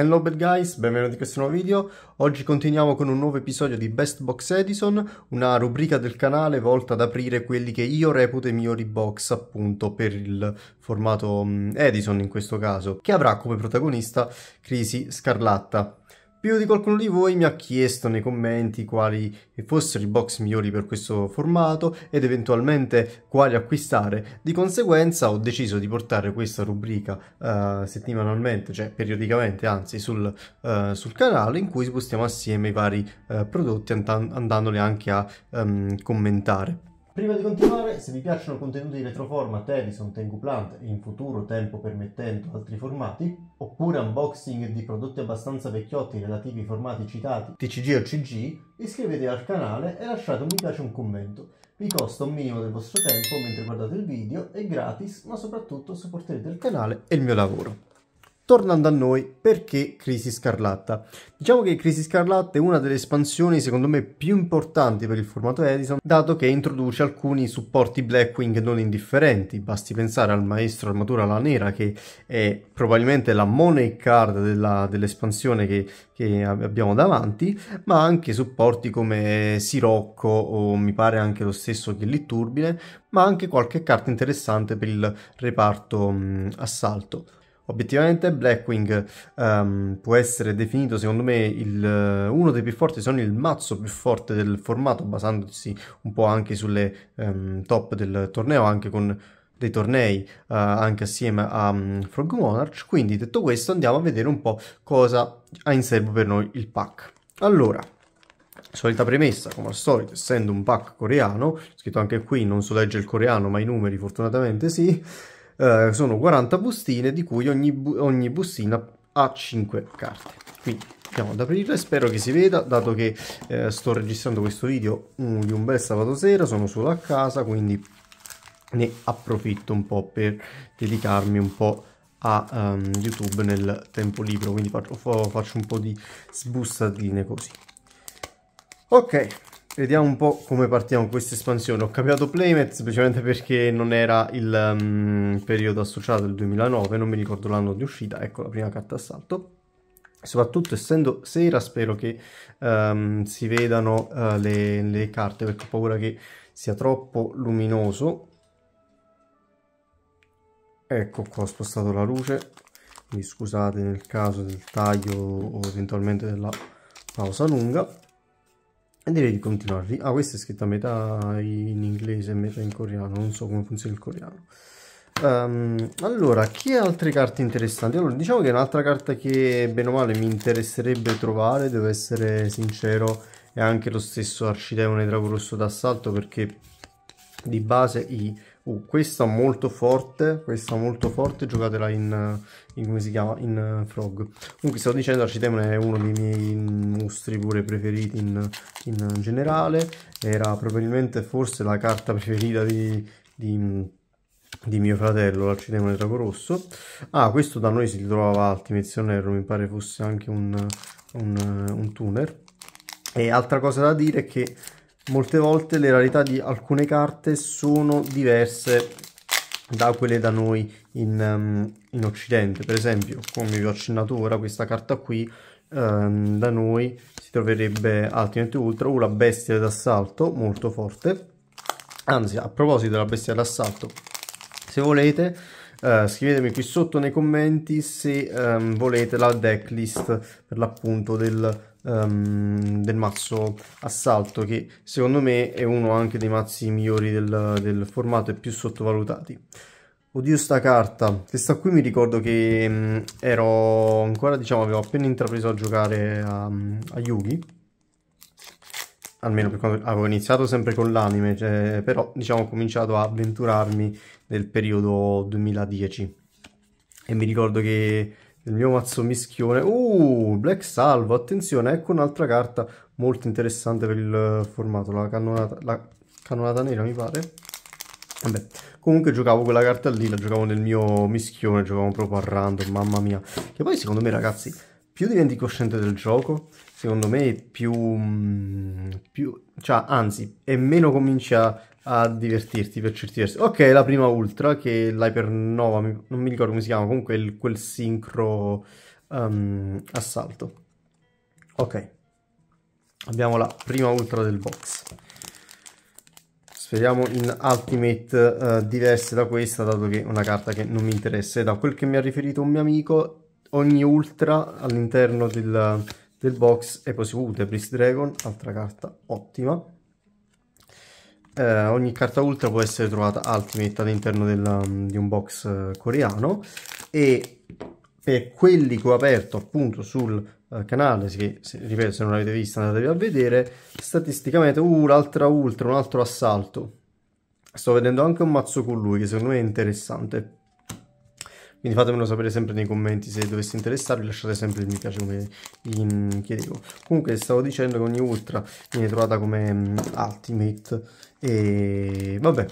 Hello bad guys, benvenuti in questo nuovo video. Oggi continuiamo con un nuovo episodio di Best Box Edison, una rubrica del canale volta ad aprire quelli che io reputo i migliori box appunto per il formato mm, Edison in questo caso, che avrà come protagonista Crisi Scarlatta. Più di qualcuno di voi mi ha chiesto nei commenti quali fossero i box migliori per questo formato ed eventualmente quali acquistare. Di conseguenza ho deciso di portare questa rubrica uh, settimanalmente, cioè periodicamente anzi, sul, uh, sul, canale in cui spostiamo assieme i vari uh, prodotti and andandoli anche a um, commentare. Prima di continuare, se vi piacciono contenuti di Retroformat, Edison, Tengu Plant e in futuro, tempo permettendo, altri formati, oppure unboxing di prodotti abbastanza vecchiotti relativi ai formati citati, TCG o CG, iscrivetevi al canale e lasciate un mi piace e un commento. Vi costa un minimo del vostro tempo mentre guardate il video, è gratis, ma soprattutto supporterete il canale e il mio lavoro. Tornando a noi, perché Crisi Scarlatta? Diciamo che Crisi Scarlatta è una delle espansioni secondo me più importanti per il formato Edison, dato che introduce alcuni supporti Blackwing non indifferenti. Basti pensare al maestro armatura la nera, che è probabilmente la money card dell'espansione che, che, abbiamo davanti, ma anche supporti come Sirocco o mi pare anche lo stesso Ghellit Turbine, ma anche qualche carta interessante per il reparto mh, assalto. Obiettivamente Blackwing um, può essere definito secondo me il, eh, uno dei più forti, se non il mazzo più forte del formato basandosi un po' anche sulle um, top del torneo, anche con dei tornei uh, anche assieme a um, Frog Monarch. Quindi detto questo andiamo a vedere un po' cosa ha in serbo per noi il pack. Allora, solita premessa, come al solito, essendo un pack coreano, scritto anche qui, non so leggere il coreano ma i numeri fortunatamente sì, eh, sono 40 bustine di cui ogni, bu ogni bustina ha 5 carte. Quindi andiamo ad aprirle, spero che si veda, dato che eh, sto registrando questo video um, di un bel sabato sera, sono solo a casa, quindi ne approfitto un po' per dedicarmi un po' a um, YouTube nel tempo libero, quindi faccio, faccio un po' di sbustatine così. Ok, Vediamo un po' come partiamo con questa espansione. Ho cambiato playmat semplicemente perché non era il um, periodo associato il 2009, non mi ricordo l'anno di uscita. Ecco la prima carta assalto. Soprattutto essendo sera spero che um, si vedano uh, le, le carte perché ho paura che sia troppo luminoso. Ecco qua ho spostato la luce, mi scusate nel caso del taglio o eventualmente della pausa lunga e direi di continuarvi. ah questo è scritto a metà in inglese e metà in coreano non so come funziona il coreano um, allora che altre carte interessanti allora diciamo che un'altra carta che bene o male mi interesserebbe trovare devo essere sincero è anche lo stesso arcidemone drago rosso d'assalto perché di base i Uh, questa molto forte, questa molto forte, giocatela in, in come si chiama, in eh, Frog. Comunque stavo dicendo, Arcitemon è uno dei miei mostri pure preferiti in, in generale, era probabilmente forse la carta preferita di, di, di mio fratello, l'Arcitemone Drago Rosso. Ah, questo da noi si trovava Ultimate Sionero, mi pare fosse anche un, un, un tuner. E altra cosa da dire è che molte volte le rarità di alcune carte sono diverse da quelle da noi in, ehm, in occidente per esempio come vi ho accennato ora questa carta qui ehm, da noi si troverebbe Ultimate Ultra una bestia d'assalto molto forte anzi a proposito della bestia d'assalto se volete Uh, scrivetemi qui sotto nei commenti se um, volete la decklist per l'appunto del um, del mazzo assalto che secondo me è uno anche dei mazzi migliori del, del formato e più sottovalutati. Oddio sta carta, questa qui mi ricordo che um, ero ancora diciamo avevo appena intrapreso a giocare a, mm, a Yugi almeno per quanto avevo iniziato sempre con l'anime, cioè, però diciamo ho cominciato a avventurarmi nel periodo 2010 e mi ricordo che il mio mazzo mischione. Uh, Black Salvo, attenzione, ecco un'altra carta molto interessante per il formato, la cannonata, la cannonata nera mi pare. Vabbè. Eh comunque giocavo quella carta lì, la giocavo nel mio mischione, giocavo proprio a random, mamma mia. Che poi secondo me ragazzi, più diventi cosciente del gioco, secondo me più... Mm, più cioè, anzi, e meno cominci a a divertirti per certi versi. Ok, la prima Ultra, che è l'Hypernova, non mi ricordo come si chiama, comunque il, quel sincro um, assalto. Ok, abbiamo la prima Ultra del box. Speriamo in Ultimate uh, diverse da questa, dato che è una carta che non mi interessa. Da quel che mi ha riferito un mio amico, ogni Ultra all'interno del, del box è Posiute, Priest Dragon, altra carta ottima eh, ogni carta ultra può essere trovata ultimate all'interno um, di un box eh, coreano e per quelli che ho aperto appunto sul eh, canale, se, se, ripeto se non l'avete vista andatevi a vedere, statisticamente uh, un'altra ultra, un altro assalto. Sto vedendo anche un mazzo con lui che secondo me è interessante, quindi fatemelo sapere sempre nei commenti se dovesse interessarvi, lasciate sempre il mi piace come vi chiedevo. Comunque stavo dicendo che ogni Ultra viene trovata come um, Ultimate e vabbè.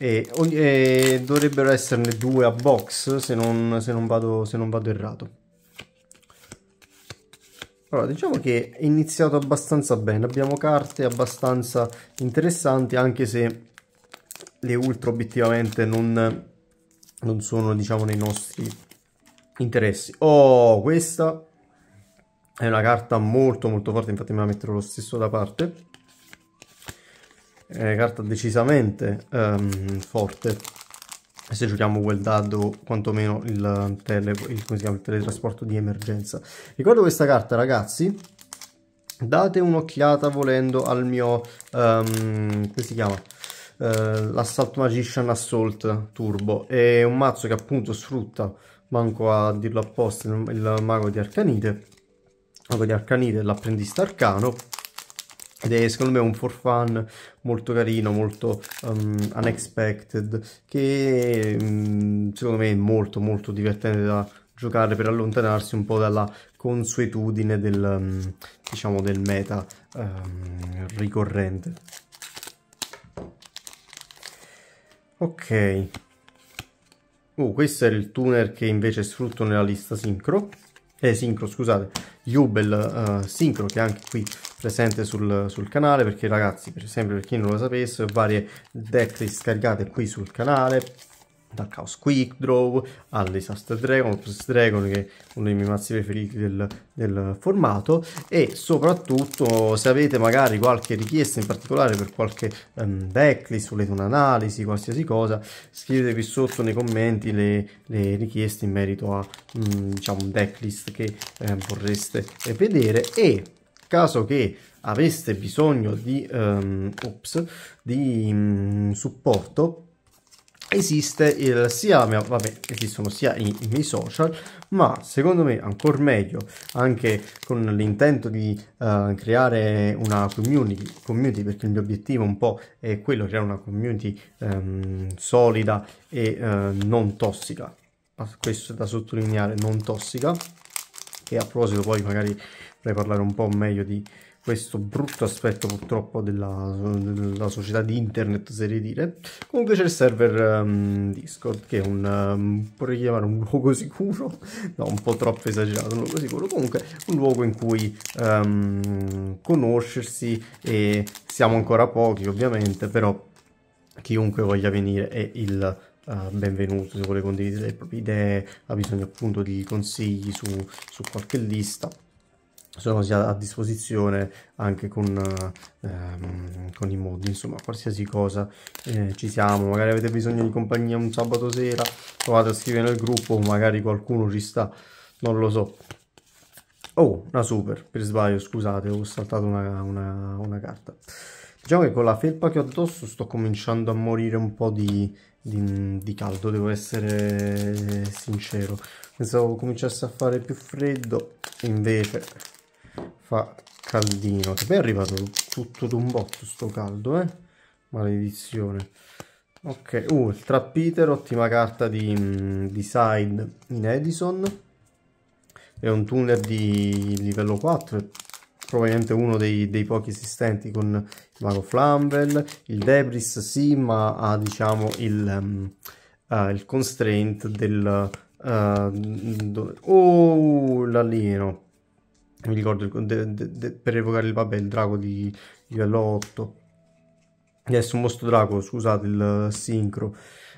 E, e, dovrebbero esserne due a box se non, se non, vado, se non vado errato. Allora, diciamo che è iniziato abbastanza bene, abbiamo carte abbastanza interessanti, anche se le ultra obiettivamente non, non sono diciamo nei nostri interessi. Oh, questa è una carta molto molto forte, infatti me la metterò lo stesso da parte. È una carta decisamente um, forte. se giochiamo quel dado, quantomeno il, tele, il, chiama, il teletrasporto di emergenza. Ricordo questa carta, ragazzi, date un'occhiata volendo al mio um, come si chiama eh, l'Assault Magician Assault Turbo. È un mazzo che appunto sfrutta, manco a dirlo apposta, il mago di Arcanite. Mago di Arcanite l'apprendista arcano. Ed è secondo me un for fun molto carino, molto um, unexpected, che um, secondo me è molto molto divertente da giocare per allontanarsi un po' dalla consuetudine del, um, diciamo, del meta ehm, ricorrente. ok uh, questo era il tuner che invece sfrutto nella lista sincro eh, sincro scusate Jubel uh, sincro che è anche qui presente sul, sul, canale perché ragazzi per esempio per chi non lo sapesse ho varie deck scaricate qui sul canale dal Chaos Quick Draw al Disaster Dragon, Plus Dragon che è uno dei miei mazzi preferiti del, del, formato e soprattutto se avete magari qualche richiesta in particolare per qualche um, backlist, volete un'analisi, qualsiasi cosa, scrivetevi sotto nei commenti le, le richieste in merito a um, diciamo un backlist che ehm, eh, vorreste vedere e caso che aveste bisogno di, um, ops, di mm, supporto esiste il, sia mia, vabbè, esistono sia i, i, miei social, ma secondo me ancora meglio, anche con l'intento di uh, creare una community, community, perché il mio obiettivo un po' è quello, creare una community um, solida e uh, non tossica, questo è da sottolineare, non tossica, che a proposito poi magari vorrei parlare un po' meglio di questo brutto aspetto purtroppo della, della, società di internet, oserei dire. Comunque c'è il server um, Discord, che è un, um, vorrei chiamare un luogo sicuro, no, un po' troppo esagerato, un luogo sicuro, comunque un luogo in cui um, conoscersi e siamo ancora pochi ovviamente, però chiunque voglia venire è il Uh, benvenuto se vuole condividere le proprie idee, ha bisogno appunto di consigli su, su qualche lista, sono così a, disposizione anche con, ehm, con i mod, insomma qualsiasi cosa eh, ci siamo, magari avete bisogno di compagnia un sabato sera, provate a scrivere nel gruppo, magari qualcuno ci sta, non lo so. Oh, una super, per sbaglio, scusate, ho saltato una, una, una carta. Diciamo che con la felpa che ho addosso sto cominciando a morire un po' di, di, di caldo, devo essere sincero. Pensavo cominciasse a fare più freddo, invece fa caldino che poi è arrivato tutto d'un botto sto caldo eh maledizione ok uh il trappiter ottima carta di, mm, di side in edison è un tuner di livello 4 probabilmente uno dei, dei pochi esistenti con il mago flamvel il debris sì ma ha diciamo il, um, uh, il constraint del uh, oh l'alieno mi ricordo de, de, de, per evocare il, vabbè, il drago di livello 8 adesso un mostro drago scusate il sincro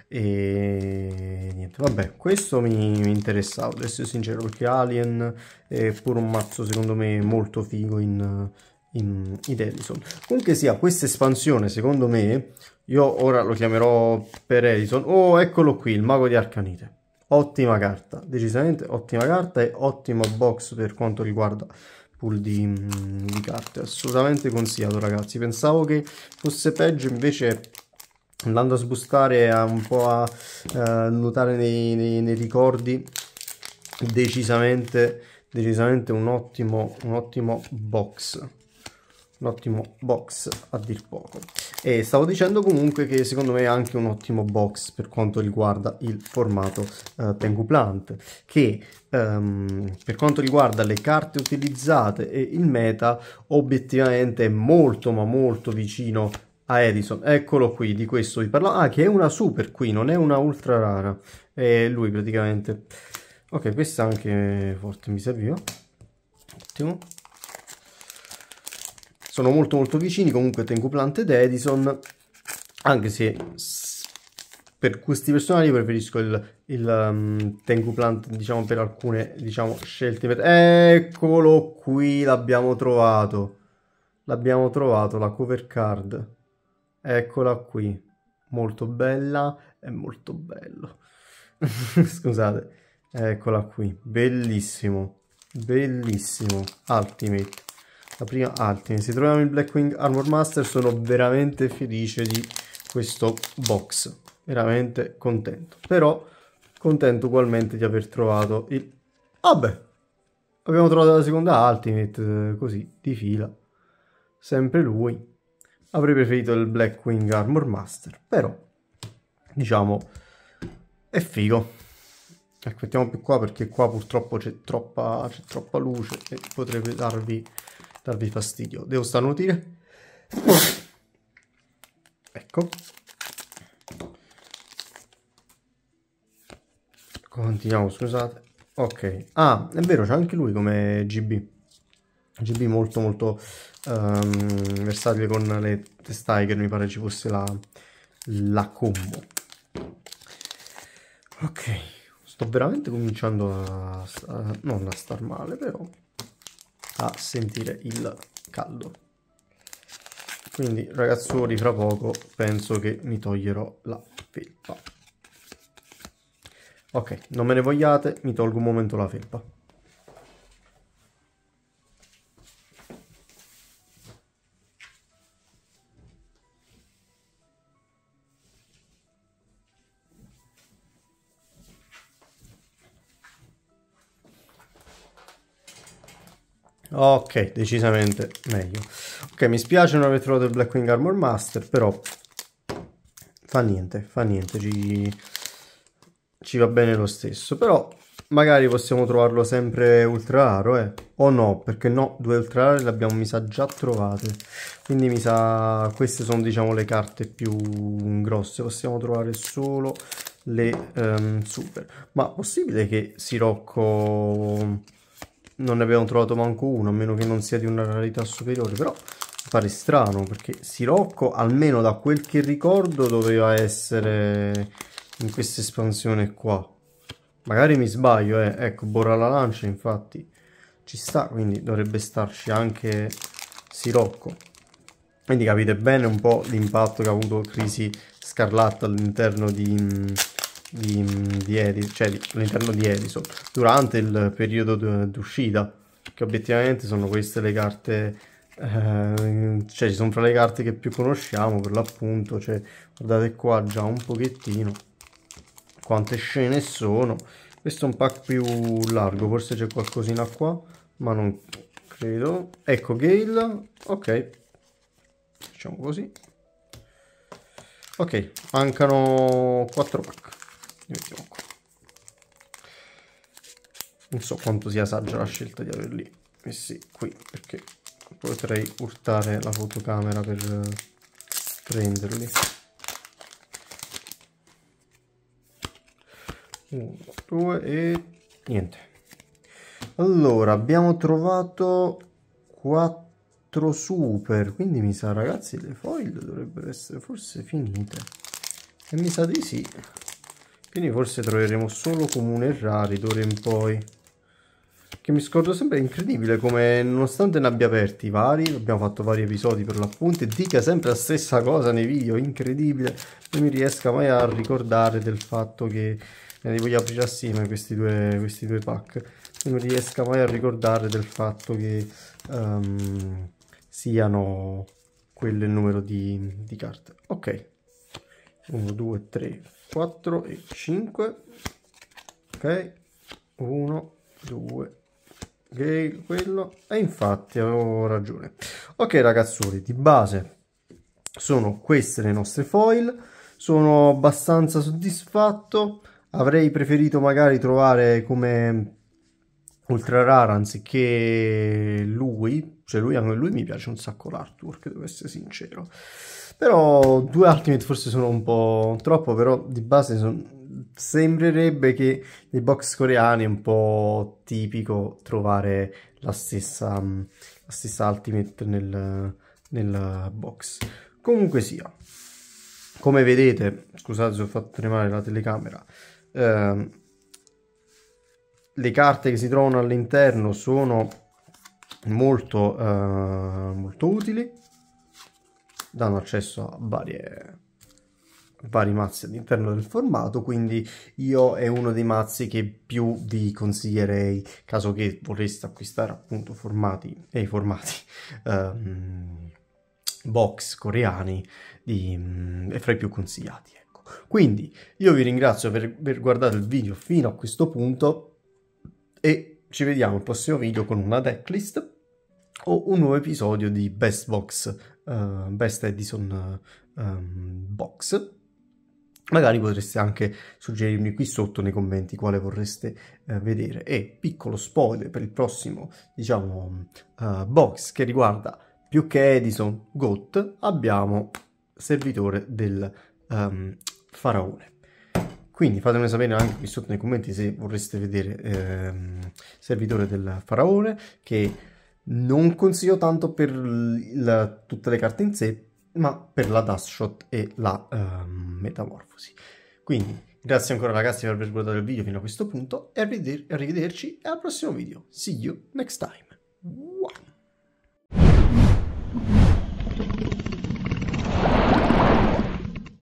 e niente vabbè questo mi, mi interessava ad essere sincero perché Alien è pure un mazzo secondo me molto figo in, in, in Edison comunque sia questa espansione secondo me io ora lo chiamerò per Edison oh eccolo qui il mago di Arcanite ottima carta, decisamente ottima carta e ottimo box per quanto riguarda pool di, mm, di carte, assolutamente consigliato ragazzi, pensavo che fosse peggio invece andando a sbustare, a un po' a eh, notare nei, nei, nei, ricordi, decisamente, decisamente un, ottimo, un ottimo box, un ottimo box a dir poco. E stavo dicendo comunque che secondo me è anche un ottimo box per quanto riguarda il formato eh, Tengu Plant, che ehm, per quanto riguarda le carte utilizzate e il meta, obiettivamente è molto ma molto vicino a Edison. Eccolo qui, di questo vi parlavo. Ah, che è una super qui, non è una ultra rara. È lui praticamente. Ok, questa anche forte mi serviva. Ottimo sono molto molto vicini, comunque tengo Plant ed Edison, anche se per questi personaggi preferisco il, il um, Tengu Plant, diciamo, per alcune, diciamo, scelte. Per... Eccolo qui, l'abbiamo trovato. L'abbiamo trovato, la cover card. Eccola qui. Molto bella, è molto bello. Scusate. Eccola qui, bellissimo, bellissimo, ultimate la prima Ultimate. Se troviamo il Blackwing Armor Master sono veramente felice di questo box, veramente contento. Però contento ugualmente di aver trovato il... Vabbè, abbiamo trovato la seconda Ultimate eh, così, di fila. Sempre lui. Avrei preferito il Blackwing Armor Master, però diciamo è figo aspettiamo più qua perché qua purtroppo c'è troppa, troppa, luce e potrebbe darvi darvi fastidio. Devo starnutire. Ecco. Continuiamo, scusate. Ok. Ah, è vero, c'è anche lui come GB. GB molto molto um, versatile con le testaiche, mi pare ci fosse la, la combo. Ok, sto veramente cominciando a, a non a star male, però a sentire il caldo. Quindi ragazzuoli fra poco penso che mi toglierò la felpa. Ok, non me ne vogliate, mi tolgo un momento la felpa. Ok, decisamente meglio. Ok, mi spiace non aver trovato il Blackwing Armor Master, però fa niente, fa niente, ci, ci va bene lo stesso. Però magari possiamo trovarlo sempre ultra raro, eh? O no, perché no, due ultra rare le abbiamo mi sa già trovate. Quindi mi sa queste sono diciamo le carte più grosse, possiamo trovare solo le um, super. Ma possibile che Sirocco non ne abbiamo trovato manco uno, a meno che non sia di una rarità superiore, però mi pare strano perché Sirocco almeno da quel che ricordo doveva essere in questa espansione qua magari mi sbaglio eh. ecco Borra la lancia infatti ci sta quindi dovrebbe starci anche Sirocco quindi capite bene un po' l'impatto che ha avuto Crisi Scarlatta all'interno di di, di Edison, cioè all'interno di Edison, durante il periodo d'uscita, che obiettivamente sono queste le carte, eh, cioè ci sono fra le carte che più conosciamo per l'appunto, cioè guardate qua già un pochettino quante scene sono, questo è un pack più largo, forse c'è qualcosina qua, ma non credo, ecco Gale, ok, facciamo così, ok, mancano 4 pack li mettiamo qua non so quanto sia saggia la scelta di averli messi qui perché potrei urtare la fotocamera per eh, prenderli 1, 2 e niente allora abbiamo trovato 4 super quindi mi sa ragazzi le foil dovrebbero essere forse finite e mi sa di sì quindi forse troveremo solo comune e rari d'ora in poi che mi scordo sempre è incredibile come nonostante ne abbia aperti vari abbiamo fatto vari episodi per l'appunto e dica sempre la stessa cosa nei video incredibile non mi riesca mai a ricordare del fatto che ne voglio aprire assieme questi due, questi due pack non mi riesca mai a ricordare del fatto che um, siano quello il numero di, di carte ok 1 2 3 4 e 5 ok 1 2 gay quello e infatti avevo ragione ok ragazzuoli di base sono queste le nostre foil sono abbastanza soddisfatto avrei preferito magari trovare come ultra rara anziché lui cioè lui, lui mi piace un sacco l'artwork devo essere sincero però due Ultimate forse sono un po' troppo, però di base sono sembrerebbe che nei box coreani è un po' tipico trovare la stessa, la stessa Ultimate nel, nel, box. Comunque sia, come vedete, scusate se ho fatto tremare la telecamera, eh, le carte che si trovano all'interno sono molto, eh, molto utili danno accesso a varie vari mazzi all'interno del formato quindi io è uno dei mazzi che più vi consiglierei caso che vorreste acquistare appunto formati e eh, formati um, box coreani di, um, è fra i più consigliati ecco quindi io vi ringrazio per aver guardato il video fino a questo punto e ci vediamo al prossimo video con una decklist o un nuovo episodio di Best Box, uh, Best Edison um, Box. Magari potreste anche suggerirmi qui sotto nei commenti quale vorreste eh, vedere. E piccolo spoiler per il prossimo, diciamo, uh, box che riguarda più che Edison, Goat, abbiamo servitore del um, faraone. Quindi fatemelo sapere anche qui sotto nei commenti se vorreste vedere ehm, servitore del faraone che non consiglio tanto per il, tutte le carte in sé, ma per la Dust Shot e la uh, Metamorfosi. Quindi, grazie ancora ragazzi per aver guardato il video fino a questo punto e arrivederci al prossimo video. See you next time. Wow.